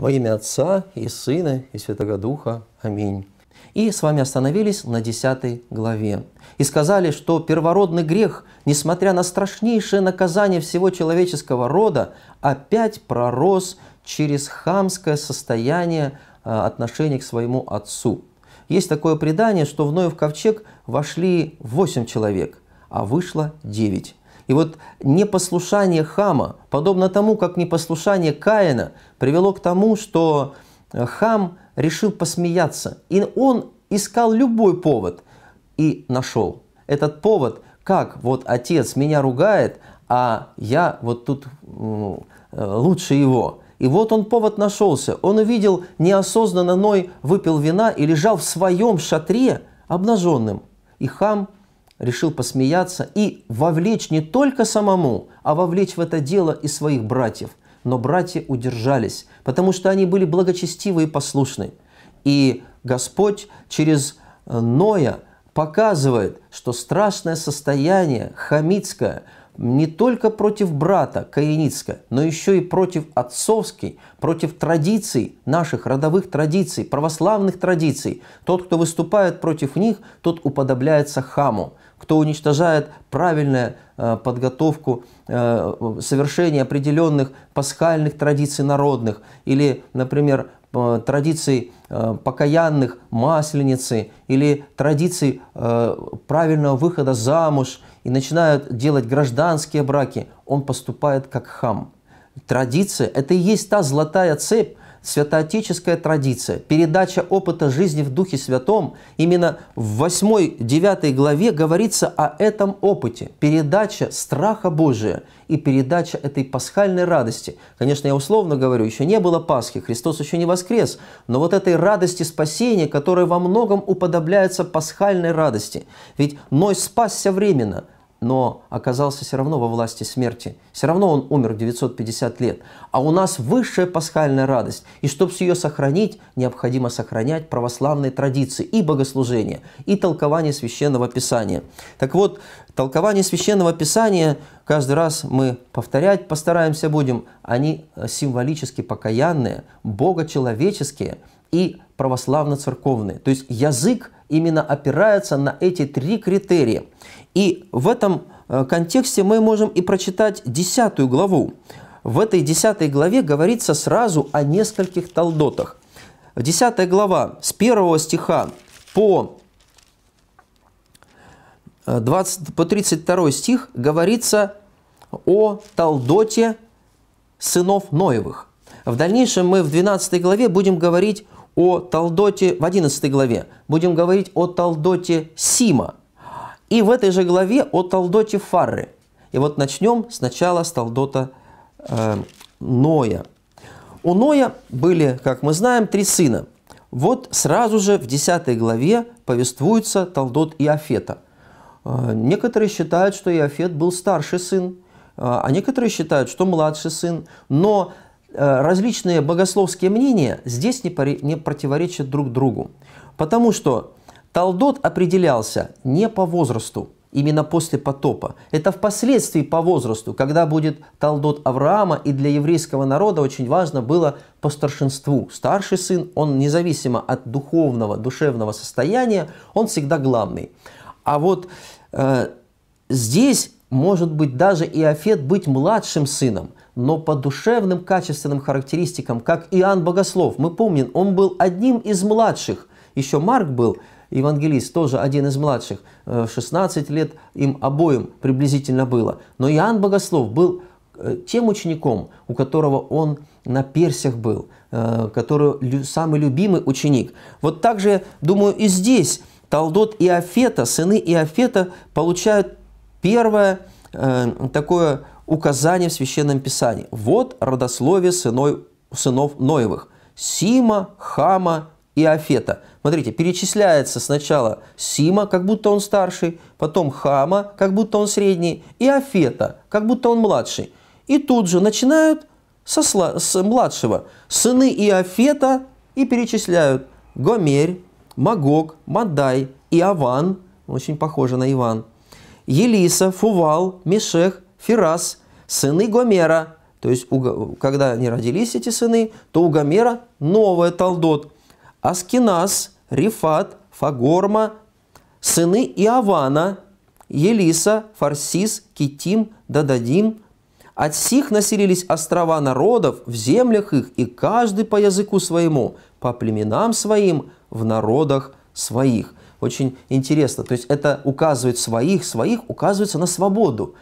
Во имя Отца и Сына и Святого Духа. Аминь. И с вами остановились на 10 главе. И сказали, что первородный грех, несмотря на страшнейшее наказание всего человеческого рода, опять пророс через хамское состояние а, отношения к своему отцу. Есть такое предание, что в Ноев ковчег вошли 8 человек, а вышло 9. И вот непослушание Хама, подобно тому, как непослушание Каина, привело к тому, что э, Хам решил посмеяться. И он искал любой повод и нашел. Этот повод, как вот отец меня ругает, а я вот тут э, лучше его. И вот он повод нашелся. Он увидел неосознанно Ной выпил вина и лежал в своем шатре обнаженным. И хам решил посмеяться и вовлечь не только самому, а вовлечь в это дело и своих братьев. Но братья удержались, потому что они были благочестивы и послушны. И Господь через э, Ноя показывает, что страшное состояние хамитское – не только против брата Каиницка, но еще и против отцовской, против традиций, наших родовых традиций, православных традиций. Тот, кто выступает против них, тот уподобляется хаму. Кто уничтожает правильную э, подготовку э, совершения определенных пасхальных традиций народных или, например, э, традиций э, покаянных масленицы или традиций правильного выхода замуж и начинают делать гражданские браки, он поступает как хам. Традиция – это и есть та золотая цепь, святоотеческая традиция, передача опыта жизни в Духе Святом, именно в 8-9 главе говорится о этом опыте, передача страха Божия и передача этой пасхальной радости. Конечно, я условно говорю, еще не было Пасхи, Христос еще не воскрес, но вот этой радости спасения, которая во многом уподобляется пасхальной радости. Ведь Ной спасся временно – но оказался все равно во власти смерти. Все равно он умер в 950 лет. А у нас высшая пасхальная радость. И чтобы ее сохранить, необходимо сохранять православные традиции и богослужения, и толкование Священного Писания. Так вот, толкование Священного Писания, каждый раз мы повторять постараемся будем, они э, символически покаянные, богочеловеческие и православно-церковные. То есть язык именно опирается на эти три критерия. И в этом э, контексте мы можем и прочитать десятую главу. В этой десятой главе говорится сразу о нескольких талдотах. Десятая глава с первого стиха по, 20, э, по 32 стих говорится о Талдоте сынов Ноевых. В дальнейшем мы в 12 главе будем говорить о Талдоте, в 11 главе будем говорить о Талдоте Сима. И в этой же главе о Талдоте Фарры. И вот начнем сначала с Талдота э, Ноя. У Ноя были, как мы знаем, три сына. Вот сразу же в 10 главе повествуется Талдот Иофета. Э, некоторые считают, что Иофет был старший сын, э, а некоторые считают, что младший сын. Но э, различные богословские мнения здесь не, пари, не противоречат друг другу. Потому что Талдот определялся не по возрасту, именно после потопа. Это впоследствии по возрасту, когда будет Талдот Авраама, и для еврейского народа очень важно было по старшинству. Старший сын, он независимо от духовного, душевного состояния, он всегда главный. А вот э, здесь может быть даже и Афет быть младшим сыном, но по душевным качественным характеристикам, как Иоанн Богослов, мы помним, он был одним из младших, еще Марк был – евангелист, тоже один из младших, 16 э, лет им обоим приблизительно было. Но Иоанн Богослов был э, тем учеником, у которого он на персях был, э, который самый любимый ученик. Вот так же, думаю, и здесь Талдот и Афета, сыны и Афета получают первое такое указание в Священном Писании. Вот родословие сыной, сынов Ноевых. Сима, Хама, Иофета. Смотрите, перечисляется сначала Сима, как будто он старший, потом Хама, как будто он средний, и Афета, как будто он младший. И тут же начинают со сла- с младшего. Сыны Иофета и перечисляют Гомерь, Магог, Мадай, Иован, очень похоже на Иван, Елиса, Фувал, Мешех, Фирас, сыны Гомера. То есть, когда они родились, эти сыны, то у Гомера новая Талдот – Аскинас, Рифат, Фагорма, сыны Иавана, Елиса, Фарсис, Китим, Дададим. От сих населились острова народов в землях их, и каждый по языку своему, по племенам своим, в народах своих. Очень интересно. То есть это указывает своих, своих указывается на свободу.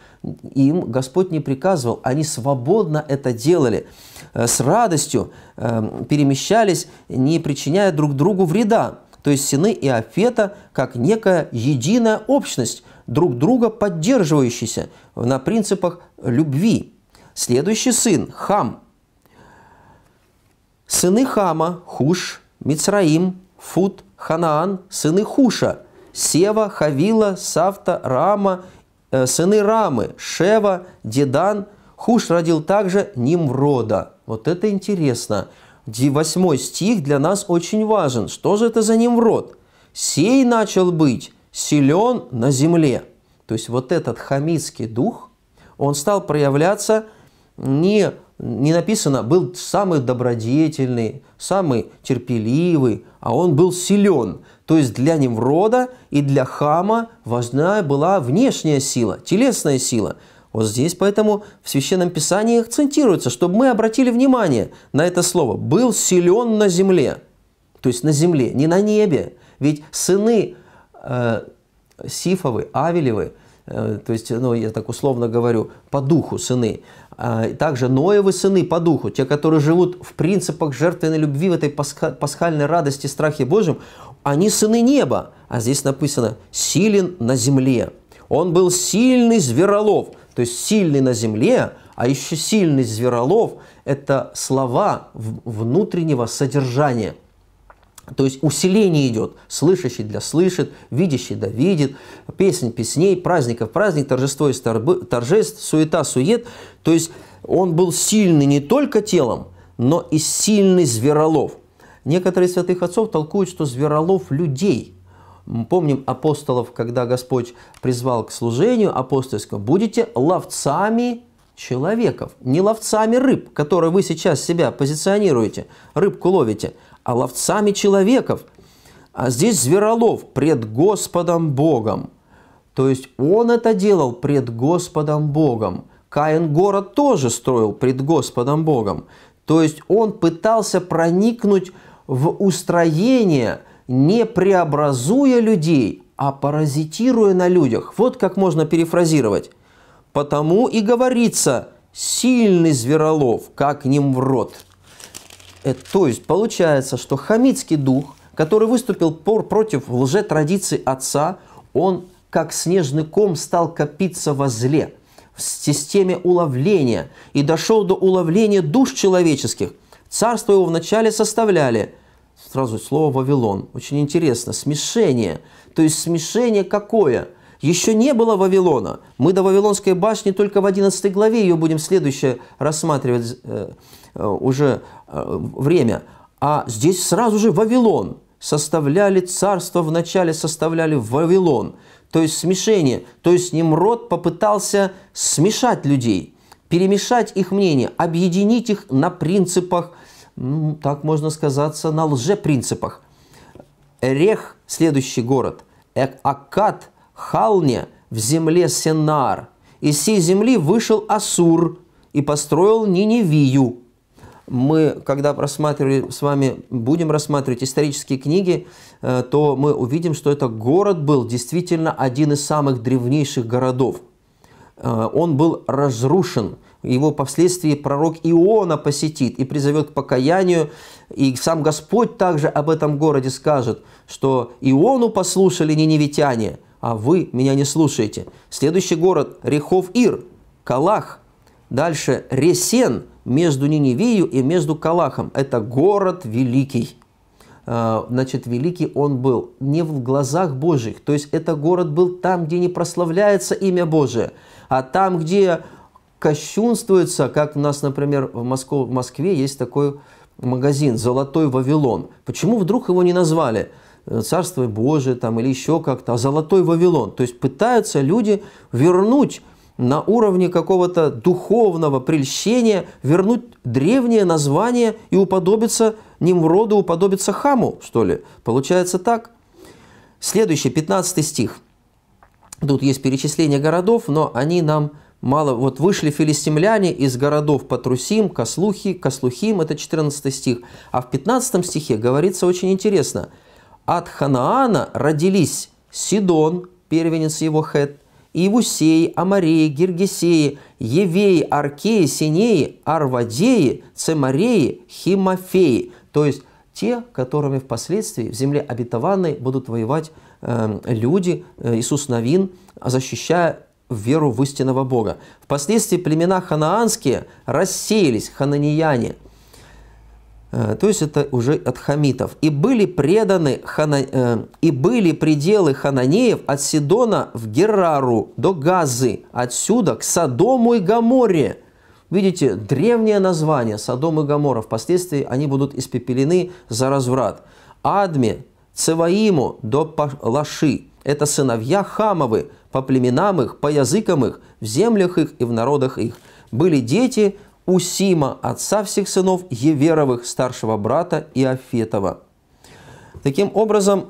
Им Господь не приказывал, они свободно это делали, э, с радостью эм, перемещались, не причиняя друг другу вреда. То есть сыны и Афета как некая единая общность, друг друга поддерживающаяся на принципах любви. Следующий сын – Хам. Сыны Хама – Хуш, Мицраим, Фут – Ханаан, сыны Хуша, Сева, Хавила, Савта, Рама, э, сыны Рамы, Шева, Дедан. Хуш родил также Нимрода. Вот это интересно. Восьмой стих для нас очень важен. Что же это за Нимрод? «Сей начал быть силен на земле». То есть вот этот хамитский дух, он стал проявляться не не написано, был самый добродетельный, самый терпеливый, а он был силен. То есть для Неврода и для Хама важна была внешняя сила, телесная сила. Вот здесь поэтому в Священном Писании акцентируется, чтобы мы обратили внимание на это слово. «Был силен на земле». То есть на земле, не на небе. Ведь сыны э, Сифовы, Авелевы – Э, то есть, ну, я так условно говорю, по духу сыны. А также Ноевы сыны по духу, те, которые живут в принципах жертвенной любви, в этой пасхальной радости, страхе Божьем, они сыны неба. А здесь написано «силен на земле». Он был сильный зверолов, то есть сильный на земле, а еще сильный зверолов – это слова внутреннего содержания – то есть усиление идет. Слышащий для слышит, видящий да видит, песнь песней, праздников праздник, торжество из торжеств, суета сует. То есть он был сильный не только телом, но и сильный зверолов. Некоторые святых отцов толкуют, что зверолов людей. Мы помним апостолов, когда Господь призвал к служению апостольскому, будете ловцами человеков, не ловцами рыб, которые вы сейчас себя позиционируете, рыбку ловите – а ловцами человеков. А здесь зверолов пред Господом Богом. То есть он это делал пред Господом Богом. Каин город тоже строил пред Господом Богом. То есть он пытался проникнуть в устроение, не преобразуя людей, а паразитируя на людях. Вот как можно перефразировать. Потому и говорится «сильный зверолов, как ним в рот». Э, то есть получается, что хамитский дух, который выступил пор против лжетрадиции отца, он как снежный ком стал копиться во зле, в системе уловления, и дошел до уловления душ человеческих. Царство его вначале составляли, сразу слово «Вавилон», очень интересно, смешение. То есть смешение какое – еще не было Вавилона. Мы до Вавилонской башни только в 11 главе ее будем следующее рассматривать э, э, уже э, время. А здесь сразу же Вавилон. Составляли царство, вначале составляли Вавилон. То есть смешение. То есть Немрод попытался смешать людей, перемешать их мнение, объединить их на принципах, ну, так можно сказаться, на лжепринципах. Рех следующий город. Э, Акад – Халне в земле Сенар. Из сей земли вышел Асур и построил Ниневию. Мы, когда просматривали с вами, будем рассматривать исторические книги, э, то мы увидим, что этот город был действительно один из самых древнейших городов. Э, он был разрушен, его впоследствии пророк Иона посетит и призовет к покаянию. И сам Господь также об этом городе скажет, что Иону послушали ниневитяне – а вы меня не слушаете. Следующий город – Рехов-Ир, Калах. Дальше Ресен между Ниневию и между Калахом. Это город великий. А, значит, великий он был не в глазах Божьих. То есть, это город был там, где не прославляется имя Божие, а там, где кощунствуется, как у нас, например, в, Москве, Москве есть такой магазин «Золотой Вавилон». Почему вдруг его не назвали? Э, Царство Божие там, или еще как-то, а Золотой Вавилон. То есть пытаются люди вернуть на уровне какого-то духовного прельщения, вернуть древнее название и уподобиться Немроду, уподобиться хаму, что ли. Получается так? Следующий, 15 стих. Тут есть перечисление городов, но они нам мало... Вот вышли филистимляне из городов Патрусим, Кослухи, Кослухим, это 14 стих. А в 15 стихе говорится очень интересно – от Ханаана родились Сидон, первенец его хет, Ивусей, Амареи, Гергесеи, Евеи, Аркеи, Синеи, Арвадеи, Цемареи, Химофеи. То есть те, которыми впоследствии в земле обетованной будут воевать э, люди, э, Иисус Новин, защищая веру в истинного Бога. Впоследствии племена ханаанские рассеялись, хананияне – Э, то есть это уже от хамитов. «И были преданы хана... Э, и были пределы хананеев от Сидона в Герару до Газы, отсюда к Содому и Гаморе». Видите, древнее название Содом и Гамора. Впоследствии они будут испепелены за разврат. Адме, Цеваиму до Лаши. Это сыновья Хамовы, по племенам их, по языкам их, в землях их и в народах их. Были дети, у Усима, отца всех сынов Еверовых, старшего брата Иофетова. Таким образом,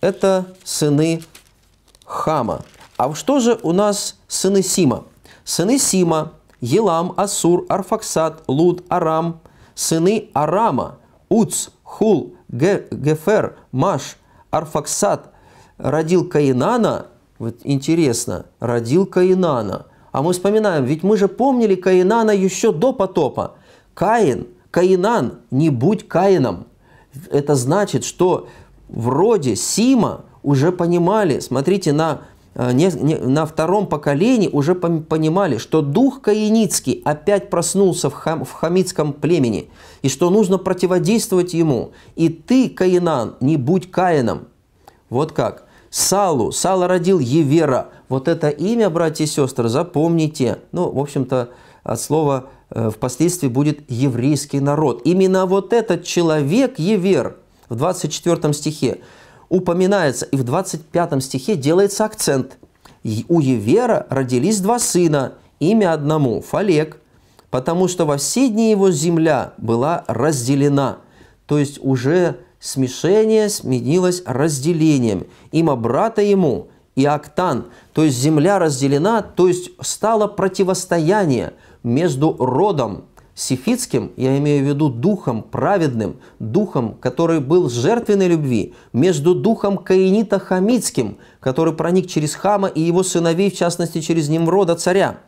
это сыны Хама. А что же у нас сыны Сима? Сыны Сима – Елам, Асур, Арфаксат, Луд, Арам. Сыны Арама – Уц, Хул, Ге, Гефер, Маш, Арфаксат. Родил Каинана, вот интересно, родил Каинана – а мы вспоминаем, ведь мы же помнили Каинана еще до потопа. Каин, Каинан, не будь Каином. Это значит, что вроде Сима уже понимали, смотрите, на, э, не, не, на втором поколении уже понимали, что дух каиницкий опять проснулся в, хам, в хамитском племени, и что нужно противодействовать ему. И ты, Каинан, не будь Каином. Вот как. Салу. Сала родил Евера. Вот это имя, братья и сестры, запомните. Ну, в общем-то, от слова э, впоследствии будет еврейский народ. Именно вот этот человек, Евер, в 24 стихе упоминается, и в 25 стихе делается акцент. У Евера родились два сына, имя одному – Фалек, потому что во все дни его земля была разделена. То есть уже Смешение сменилось разделением. Има брата ему и Актан. То есть земля разделена, то есть стало противостояние между родом сифитским, я имею в виду духом праведным, духом, который был жертвенной любви, между духом каинита хамитским, который проник через Хама и его сыновей, в частности, через Немрода царя.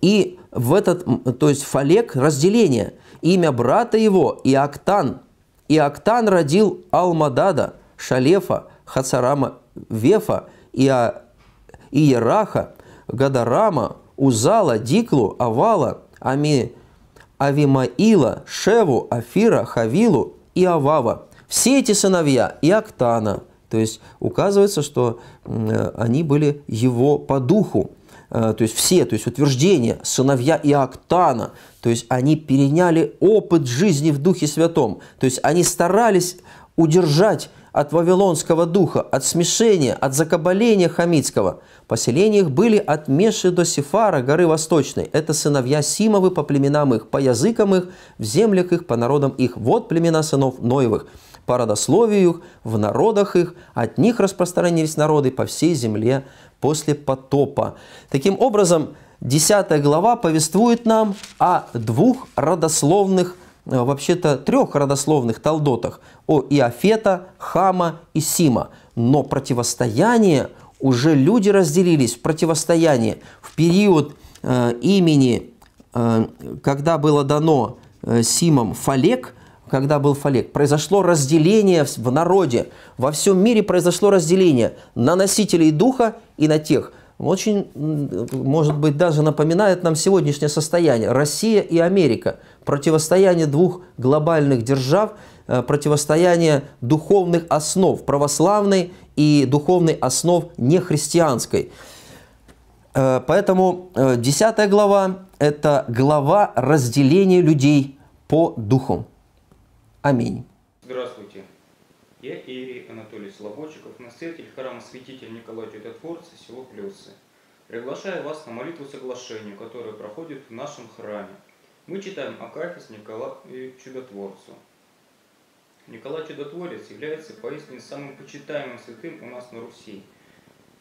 И в этот, то есть фалек разделение, имя брата его и Актан – и Актан родил Алмадада, Шалефа, Хацарама Вефа, Иа... Иераха, Гадарама, Узала, Диклу, Авала, Ами... Авимаила, Шеву, Афира, Хавилу и Авава. Все эти сыновья и Актана. То есть указывается, что э, они были его по духу. Э, то есть все, то есть утверждения, сыновья Иоктана, то есть они переняли опыт жизни в Духе Святом, то есть они старались удержать от вавилонского духа, от смешения, от закабаления хамитского. Поселения их были от Меши до Сефара, горы Восточной. Это сыновья Симовы по племенам их, по языкам их, в землях их, по народам их. Вот племена сынов Ноевых по родословию в народах их, от них распространились народы по всей земле после потопа. Таким образом, 10 глава повествует нам о двух родословных, э, вообще-то трех родословных талдотах, о Иофета, Хама и Сима. Но противостояние, уже люди разделились в противостоянии в период э, имени, э, когда было дано э, Симом Фалек, когда был Фалек, произошло разделение в народе, во всем мире произошло разделение на носителей духа и на тех. Очень, может быть, даже напоминает нам сегодняшнее состояние. Россия и Америка. Противостояние двух глобальных держав, э, противостояние духовных основ, православной и духовной основ нехристианской. Э, поэтому 10 э, глава – это глава разделения людей по духам. Аминь. Здравствуйте. Я Ирий Анатолий Слободчиков, настоятель храма святитель Николая Чудотворца, село Плюсы. Приглашаю вас на молитву соглашения, которая проходит в нашем храме. Мы читаем Акафис Николаю Чудотворцу. Николай Чудотворец является поистине самым почитаемым святым у нас на Руси.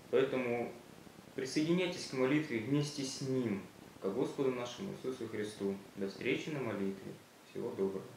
Поэтому присоединяйтесь к молитве вместе с ним, ко Господу нашему Иисусу Христу. До встречи на молитве. Всего доброго.